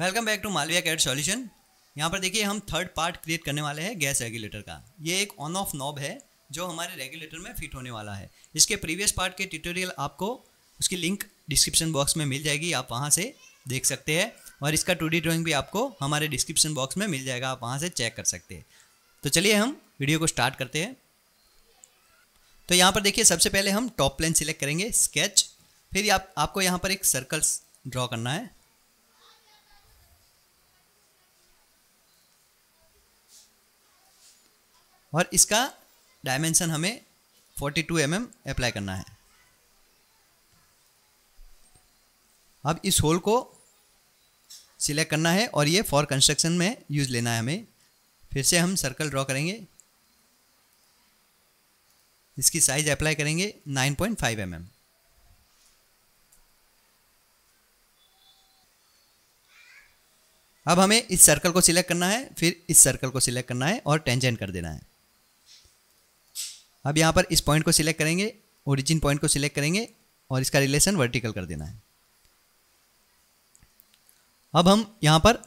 Welcome back to Malviya CAD solution यहाँ पर देखिए हम थर्ड पार्ट क्रिएट करने वाले हैं गैस रेगुलेटर का ये एक ऑन ऑफ नॉब है जो हमारे रेगुलेटर में फिट होने वाला है इसके प्रीवियस पार्ट के ट्यूटोरियल आपको उसकी लिंक डिस्क्रिप्शन बॉक्स में मिल जाएगी आप वहाँ से देख सकते हैं और इसका टू डी ड्रॉइंग भी आपको हमारे डिस्क्रिप्शन बॉक्स में मिल जाएगा आप वहाँ से चेक कर सकते हैं तो चलिए हम वीडियो को स्टार्ट करते हैं तो यहाँ पर देखिए सबसे पहले हम टॉप प्लेन सिलेक्ट करेंगे स्केच फिर आप आपको यहाँ पर एक सर्कल्स ड्रॉ करना है और इसका डायमेंशन हमें 42 टू mm अप्लाई करना है अब इस होल को सिलेक्ट करना है और ये फॉर कंस्ट्रक्शन में यूज़ लेना है हमें फिर से हम सर्कल ड्रॉ करेंगे इसकी साइज अप्लाई करेंगे 9.5 पॉइंट mm. अब हमें इस सर्कल को सिलेक्ट करना है फिर इस सर्कल को सिलेक्ट करना है और टेंजेंट कर देना है अब यहाँ पर इस पॉइंट को सिलेक्ट करेंगे ओरिजिन पॉइंट को सिलेक्ट करेंगे और इसका रिलेशन वर्टिकल कर देना है अब हम यहाँ पर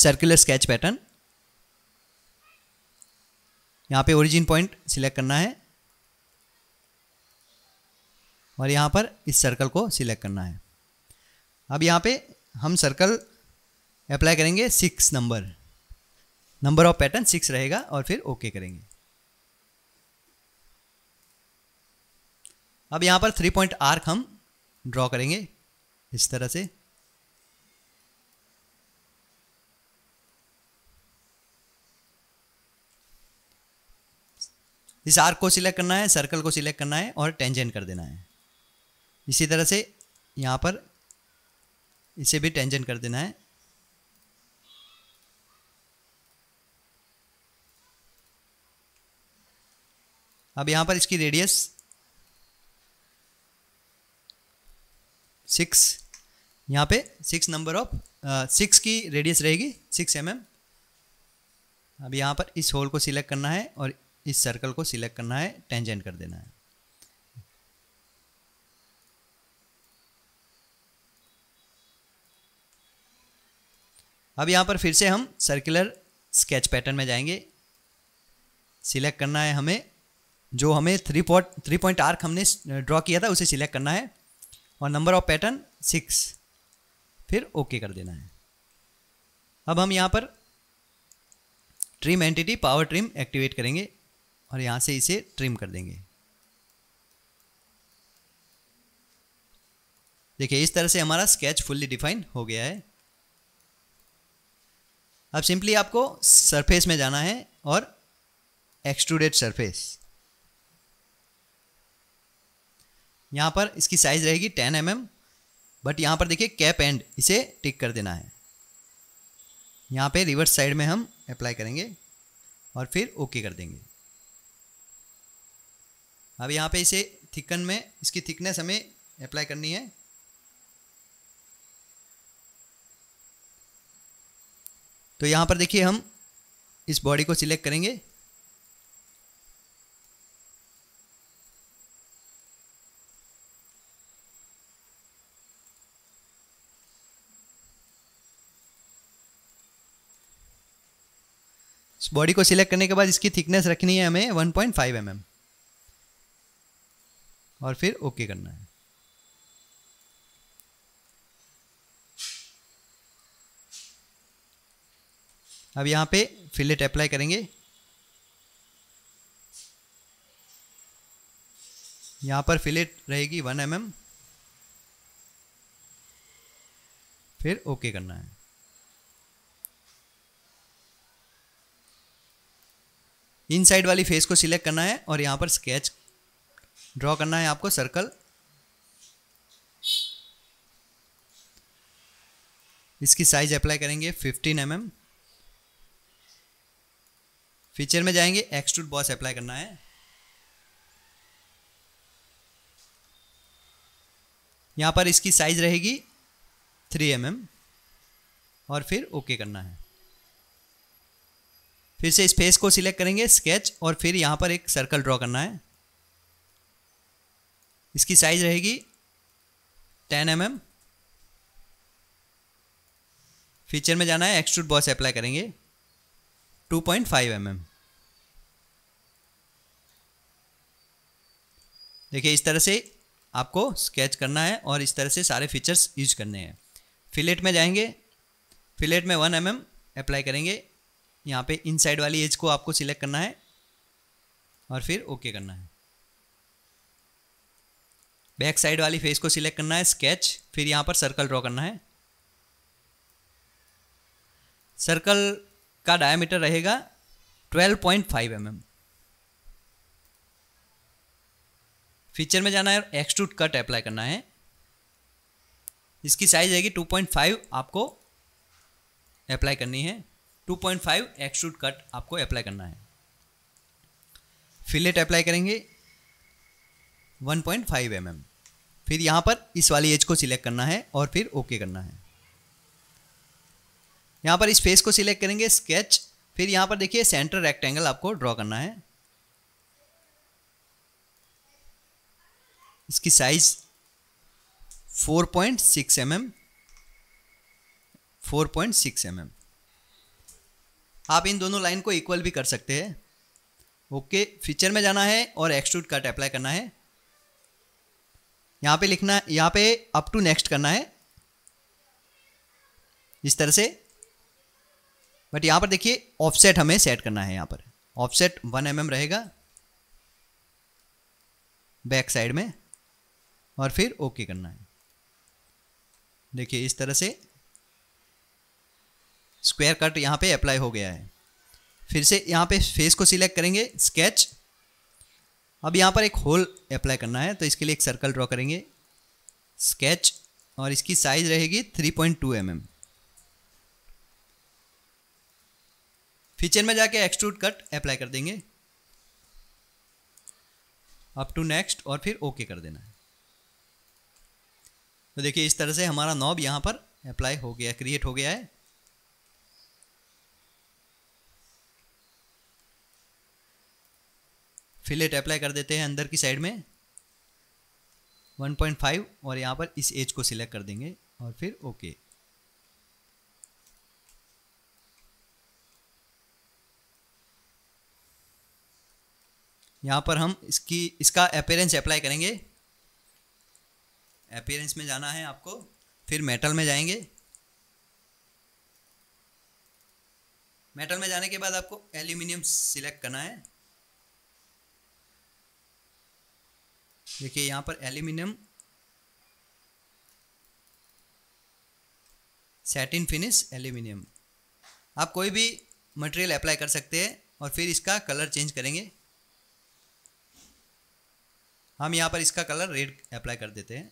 सर्कुलर स्केच पैटर्न यहाँ पे ओरिजिन पॉइंट सिलेक्ट करना है और यहाँ पर इस सर्कल को सिलेक्ट करना है अब यहाँ पे हम सर्कल अप्लाई करेंगे six number number of pattern six रहेगा और फिर ओके okay करेंगे अब यहां पर थ्री पॉइंट आर्क हम ड्रॉ करेंगे इस तरह से इस आर्क को सिलेक्ट करना है सर्कल को सिलेक्ट करना है और टेंजेंट कर देना है इसी तरह से यहां पर इसे भी टेंजेंट कर देना है अब यहां पर इसकी रेडियस सिक्स यहाँ पे सिक्स नंबर ऑफ सिक्स की रेडियस रहेगी सिक्स एम mm। एम अब यहाँ पर इस होल को सिलेक्ट करना है और इस सर्कल को सिलेक्ट करना है टेंजेंट कर देना है अब यहाँ पर फिर से हम सर्कुलर स्केच पैटर्न में जाएंगे सिलेक्ट करना है हमें जो हमें three point three point arc हमने ड्रॉ किया था उसे सिलेक्ट करना है और नंबर ऑफ पैटर्न सिक्स फिर ओके कर देना है अब हम यहाँ पर trim entity power trim activate करेंगे और यहाँ से इसे ट्रिम कर देंगे देखिए इस तरह से हमारा स्केच फुल्ली डिफाइन हो गया है अब सिंपली आपको सरफेस में जाना है और एक्सट्रूडेड सरफेस यहाँ पर इसकी साइज़ रहेगी टेन एम mm, बट यहाँ पर देखिए कैप एंड इसे टिक कर देना है यहाँ पे रिवर्स साइड में हम अप्लाई करेंगे और फिर ओके कर देंगे अब यहाँ पे इसे थिकन में इसकी थिकनेस हमें अप्लाई करनी है तो यहाँ पर देखिए हम इस बॉडी को सिलेक्ट करेंगे बॉडी को सिलेक्ट करने के बाद इसकी थिकनेस रखनी है हमें 1.5 पॉइंट mm. और फिर ओके करना है अब यहां पे फिलेट अप्लाई करेंगे यहां पर फिलेट रहेगी 1 एम mm. फिर ओके करना है इनसाइड वाली फेस को सिलेक्ट करना है और यहाँ पर स्केच ड्रॉ करना है आपको सर्कल इसकी साइज अप्लाई करेंगे 15 एम एम फीचर में जाएंगे एक्सट्रूड बॉस अप्लाई करना है यहाँ पर इसकी साइज रहेगी 3 एम एम और फिर ओके okay करना है फिर से स्पेस को सिलेक्ट करेंगे स्केच और फिर यहाँ पर एक सर्कल ड्रॉ करना है इसकी साइज रहेगी टेन एम एम फीचर में जाना है एक्सट्रूड बॉस अप्लाई करेंगे two point five M M देखिए इस तरह से आपको स्केच करना है और इस तरह से सारे फीचर्स यूज करने हैं फिलेट में जाएंगे फिलेट में वन एम एम अप्लाई करेंगे यहाँ पे इन साइड वाली एज को आपको सिलेक्ट करना है और फिर ओके okay करना है बैक साइड वाली फेस को सिलेक्ट करना है स्केच फिर यहाँ पर सर्कल ड्रॉ करना है सर्कल का डायमीटर रहेगा 12.5 पॉइंट mm. फीचर में जाना है एक्सट्रूट एक्सट्रूड कट अप्लाई करना है इसकी साइज रहेगी 2.5 आपको अप्लाई करनी है two point five extrude cut आपको अप्लाई करना है फिलेट अप्लाई करेंगे one point five M M फिर यहाँ पर इस वाली एज को सिलेक्ट करना है और फिर ओके करना है यहाँ पर इस फेस को सिलेक्ट करेंगे स्केच फिर यहाँ पर देखिए सेंटर रेक्टेंगल आपको ड्रॉ करना है इसकी size 4.6 point six M M four point six M M आप इन दोनों लाइन को इक्वल भी कर सकते हैं ओके फीचर में जाना है और एक्सट्रूड कट अप्लाई करना है यहाँ पे लिखना यहाँ पे अप टू नेक्स्ट करना है इस तरह से बट यहाँ पर देखिए ऑफसेट हमें सेट करना है यहाँ पर ऑफसेट वन एम mm रहेगा बैक साइड में और फिर ओके करना है देखिए इस तरह से स्क्वायर कट यहाँ पे अप्लाई हो गया है फिर से यहाँ पे फेस को सिलेक्ट करेंगे स्केच अब यहाँ पर एक होल अप्लाई करना है तो इसके लिए एक सर्कल ड्रॉ करेंगे स्केच और इसकी साइज रहेगी three point two M M feature में जाके एक्सट्रूड कट अप्लाई कर देंगे अप टू नेक्स्ट और फिर ओके okay कर देना है तो देखिए इस तरह से हमारा नॉब यहाँ पर अप्लाई हो गया क्रिएट हो गया है फिलेट अप्लाई कर देते हैं अंदर की साइड में 1.5 और यहाँ पर इस एज को सिलेक्ट कर देंगे और फिर ओके यहाँ पर हम इसकी इसका अपेयरेंस अप्लाई करेंगे अपेयरेंस में जाना है आपको फिर मेटल में जाएंगे मेटल में जाने के बाद आपको एल्यूमिनियम सिलेक्ट करना है देखिए यहाँ पर एल्यूमिनियम सेटिन फिनिश एल्यूमिनियम आप कोई भी मटेरियल अप्लाई कर सकते हैं और फिर इसका कलर चेंज करेंगे हम यहाँ पर इसका कलर रेड अप्लाई कर देते हैं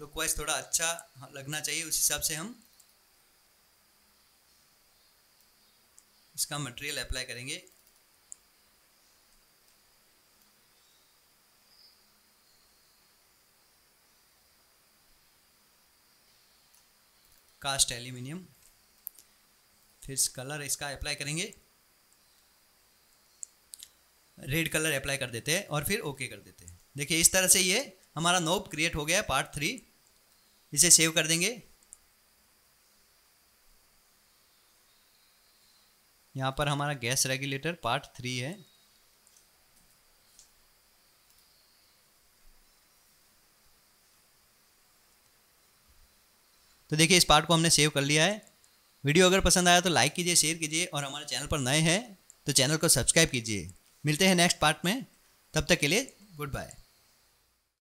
लुक वाइज थोड़ा अच्छा लगना चाहिए उस हिसाब से हम इसका मटेरियल अप्लाई करेंगे कास्ट एल्यूमिनियम फिर इस कलर इसका अप्लाई करेंगे रेड कलर अप्लाई कर देते हैं और फिर ओके कर देते हैं देखिए इस तरह से ये हमारा नोब क्रिएट हो गया पार्ट थ्री इसे सेव कर देंगे यहाँ पर हमारा गैस रेगुलेटर पार्ट थ्री है तो देखिए इस पार्ट को हमने सेव कर लिया है वीडियो अगर पसंद आया तो लाइक कीजिए शेयर कीजिए और हमारे चैनल पर नए हैं तो चैनल को सब्सक्राइब कीजिए मिलते हैं नेक्स्ट पार्ट में तब तक के लिए गुड बाय